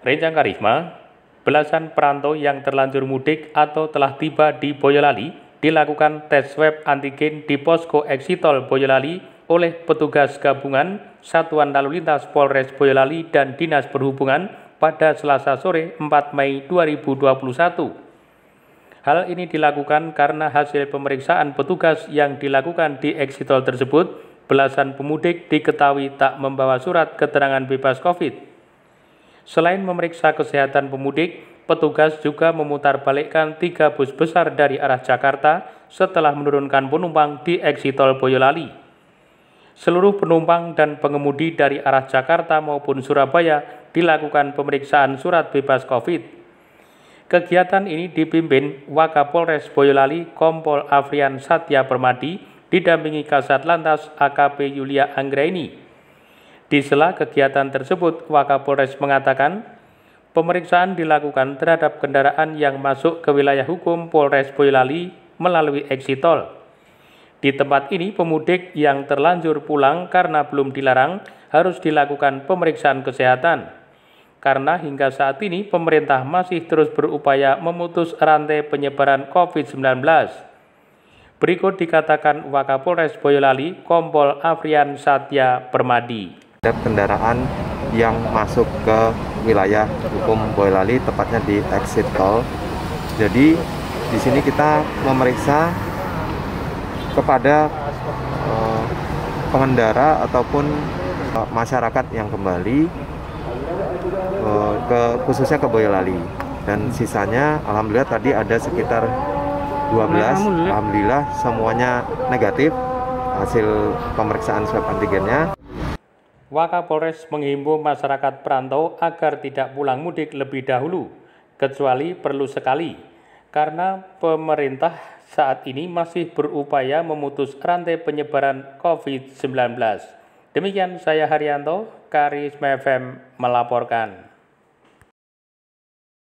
Rencang Karisma, belasan perantau yang terlanjur mudik atau telah tiba di Boyolali dilakukan tes swab antigen di posko eksitol Boyolali oleh petugas gabungan Satuan Lalu Lintas Polres Boyolali dan Dinas Perhubungan pada Selasa sore 4 Mei 2021. Hal ini dilakukan karena hasil pemeriksaan petugas yang dilakukan di eksitol tersebut, belasan pemudik diketahui tak membawa surat keterangan bebas COVID. Selain memeriksa kesehatan pemudik, petugas juga memutar balikkan tiga bus besar dari arah Jakarta setelah menurunkan penumpang di tol Boyolali. Seluruh penumpang dan pengemudi dari arah Jakarta maupun Surabaya dilakukan pemeriksaan surat bebas COVID. Kegiatan ini dipimpin Wakapolres Boyolali Kompol Afrian Satya Permadi didampingi Kasat Lantas AKP Yulia Anggraini. Di sela kegiatan tersebut, Wakapolres mengatakan pemeriksaan dilakukan terhadap kendaraan yang masuk ke wilayah hukum Polres Boyolali melalui exit tol. Di tempat ini, pemudik yang terlanjur pulang karena belum dilarang harus dilakukan pemeriksaan kesehatan. Karena hingga saat ini pemerintah masih terus berupaya memutus rantai penyebaran COVID-19. Berikut dikatakan Wakapolres Boyolali, Kompol Afrian Satya Permadi terhadap kendaraan yang masuk ke wilayah hukum Boyolali, tepatnya di exit tol. Jadi di sini kita memeriksa kepada uh, pengendara ataupun uh, masyarakat yang kembali uh, ke khususnya ke Boyolali dan sisanya alhamdulillah tadi ada sekitar 12 alhamdulillah, alhamdulillah semuanya negatif hasil pemeriksaan swab antigennya Wakapolres menghimbau masyarakat perantau agar tidak pulang mudik lebih dahulu, kecuali perlu sekali, karena pemerintah saat ini masih berupaya memutus rantai penyebaran COVID-19. Demikian saya Haryanto, Karisma FM melaporkan.